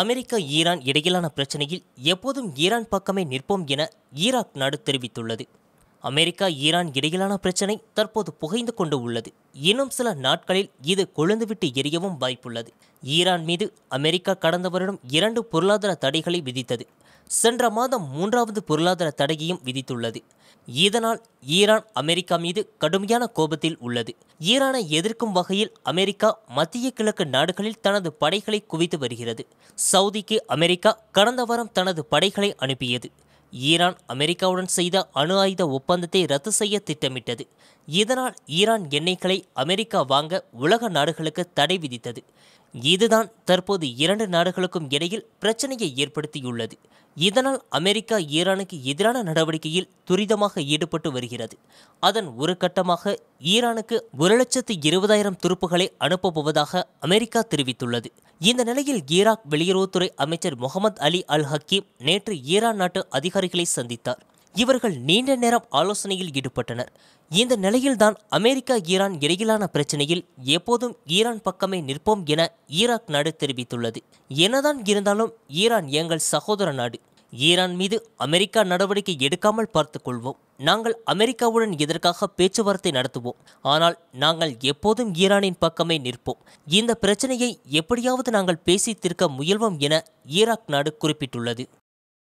America Iran இடையிலான பிரச்சனையில் எப்போதும் ஈரான் பக்கமே நிற்போம் என ஈராக் நாடு தெரிவித்துள்ளது அமெரிக்கா ஈரான் இடையிலான பிரச்சனை தற்போது புகைந்து கொண்டு உள்ளது இன்னும் சில நாட்களில் இது கொழுந்துவிட்டு எரியவும் வாய்ப்புள்ளது ஈரான் மீது அமெரிக்கா கடந்த வருடம் இரண்டு பொருளாதார தடைகளை விதித்தது சென்ற மாதம் மூன்றாவது பொருளாதார தடையையும் விதித்துள்ளது இதனால் ஈரான் அமெரிக்கா மீது கடுமையான கோபத்தில் உள்ளது ஈரானை எதிர்க்கும் வகையில் அமெரிக்கா மத்திய கிழக்கு நாடுகளில் தனது படைகளை குவித்து வருகிறது சவுதிக்கு அமெரிக்கா கடந்த வாரம் தனது படைகளை அனுப்பியது ஈரான் அமெரிக்காவுடன் செய்த அணு ஆயுத ஒப்பந்தத்தை ரத்து செய்ய திட்டமிட்டது இதனால் ஈரான் எண்ணெய்களை அமெரிக்கா வாங்க உலக நாடுகளுக்கு தடை விதித்தது இதுதான் தற்போது இரண்டு நாடுகளுக்கும் இடையில் பிரச்சனையை ஏற்படுத்தியுள்ளது இதனால் அமெரிக்கா ஈரானுக்கு எதிரான நடவடிக்கையில் துரிதமாக ஈடுபட்டு வருகிறது அதன் ஒரு கட்டமாக ஈரானுக்கு ஒரு லட்சத்து இருபதாயிரம் துருப்புகளை அனுப்பப்போவதாக அமெரிக்கா தெரிவித்துள்ளது இந்த நிலையில் ஈராக் வெளியுறவுத்துறை அமைச்சர் முகமது அலி அல் ஹக்கீம் நேற்று ஈரான் நாட்டு அதிகாரிகளை சந்தித்தார் இவர்கள் நீண்ட நேரம் ஆலோசனையில் ஈடுபட்டனர் இந்த நிலையில்தான் அமெரிக்கா ஈரான் இடையிலான பிரச்சனையில் எப்போதும் ஈரான் பக்கமே நிற்போம் என ஈராக் நாடு தெரிவித்துள்ளது எனதான் இருந்தாலும் ஈரான் எங்கள் சகோதர நாடு ஈரான் மீது அமெரிக்கா நடவடிக்கை எடுக்காமல் பார்த்து கொள்வோம் நாங்கள் அமெரிக்காவுடன் இதற்காக பேச்சுவார்த்தை நடத்துவோம் ஆனால் நாங்கள் எப்போதும் ஈரானின் பக்கமே நிற்போம் இந்த பிரச்சனையை எப்படியாவது நாங்கள் பேசி தீர்க்க முயல்வோம் என ஈராக் நாடு குறிப்பிட்டுள்ளது